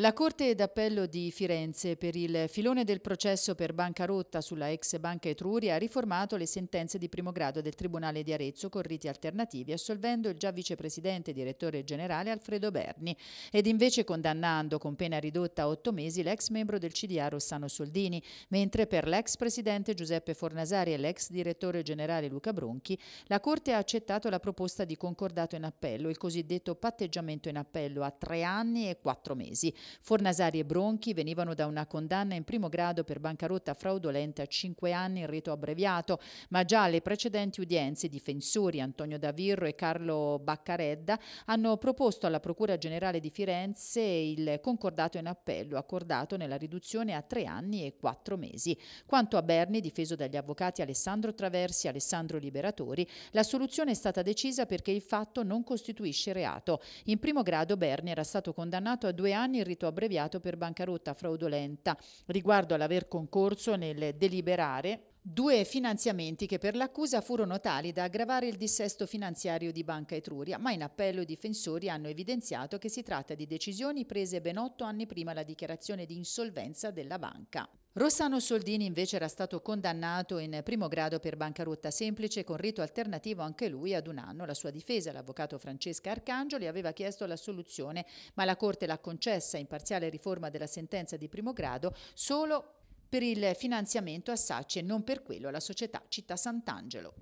La Corte d'Appello di Firenze per il filone del processo per bancarotta sulla ex banca Etruria ha riformato le sentenze di primo grado del Tribunale di Arezzo con riti alternativi, assolvendo il già vicepresidente e direttore generale Alfredo Berni ed invece condannando con pena ridotta a otto mesi l'ex membro del CDA Rossano Soldini, mentre per l'ex presidente Giuseppe Fornasari e l'ex direttore generale Luca Bronchi la Corte ha accettato la proposta di concordato in appello, il cosiddetto patteggiamento in appello a tre anni e quattro mesi. Fornasari e Bronchi venivano da una condanna in primo grado per bancarotta fraudolenta a cinque anni in rito abbreviato, ma già alle precedenti udienze i difensori Antonio Davirro e Carlo Baccaredda hanno proposto alla Procura Generale di Firenze il concordato in appello accordato nella riduzione a tre anni e quattro mesi. Quanto a Berni, difeso dagli avvocati Alessandro Traversi e Alessandro Liberatori, la soluzione è stata decisa perché il fatto non costituisce reato. In primo grado Berni era stato condannato a due anni in rito abbreviato per bancarotta fraudolenta riguardo all'aver concorso nel deliberare Due finanziamenti che per l'accusa furono tali da aggravare il dissesto finanziario di Banca Etruria, ma in appello i difensori hanno evidenziato che si tratta di decisioni prese ben otto anni prima la dichiarazione di insolvenza della banca. Rossano Soldini invece era stato condannato in primo grado per bancarotta semplice con rito alternativo anche lui ad un anno. La sua difesa, l'avvocato Francesca Arcangioli, aveva chiesto l'assoluzione, ma la Corte l'ha concessa in parziale riforma della sentenza di primo grado solo per il finanziamento a Sace e non per quello alla società Città Sant'Angelo.